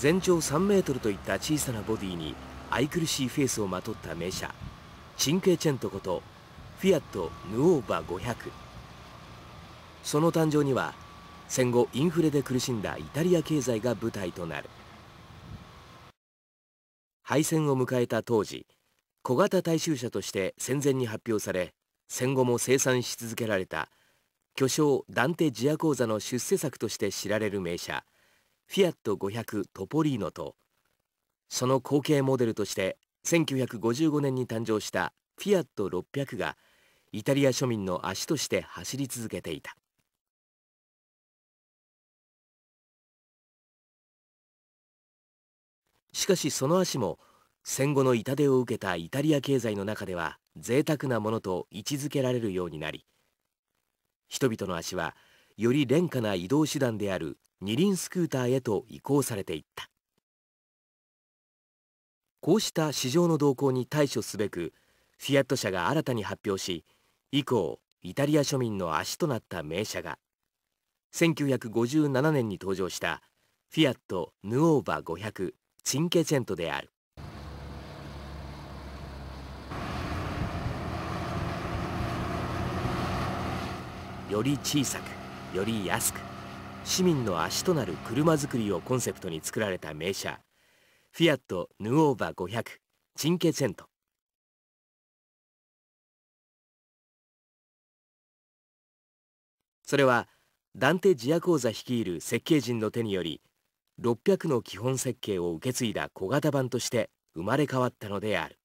全長3メートルといった小さなボディに愛くるしいフェイスをまとった名車チンケチェントことフィアット・ヌオーバ500その誕生には戦後インフレで苦しんだイタリア経済が舞台となる敗戦を迎えた当時小型大衆車として戦前に発表され戦後も生産し続けられた巨匠ダンテ・ジア講座の出世作として知られる名車フィアット500トポリーノとその後継モデルとして1955年に誕生したフィアット600がイタリア庶民の足として走り続けていたしかしその足も戦後の痛手を受けたイタリア経済の中では贅沢なものと位置づけられるようになり人々の足はより廉価な移動手段である二輪スクーターへと移行されていったこうした市場の動向に対処すべくフィアット社が新たに発表し以降イタリア庶民の足となった名車が1957年に登場したフィアット・ヌオーバ500チンケチェントであるより小さくより安く市民の足となる車作りをコンセプトに作られた名車フィアット・ヌオーバ500チンケセントそれはダンテ・ジアコーザ率いる設計人の手により600の基本設計を受け継いだ小型版として生まれ変わったのである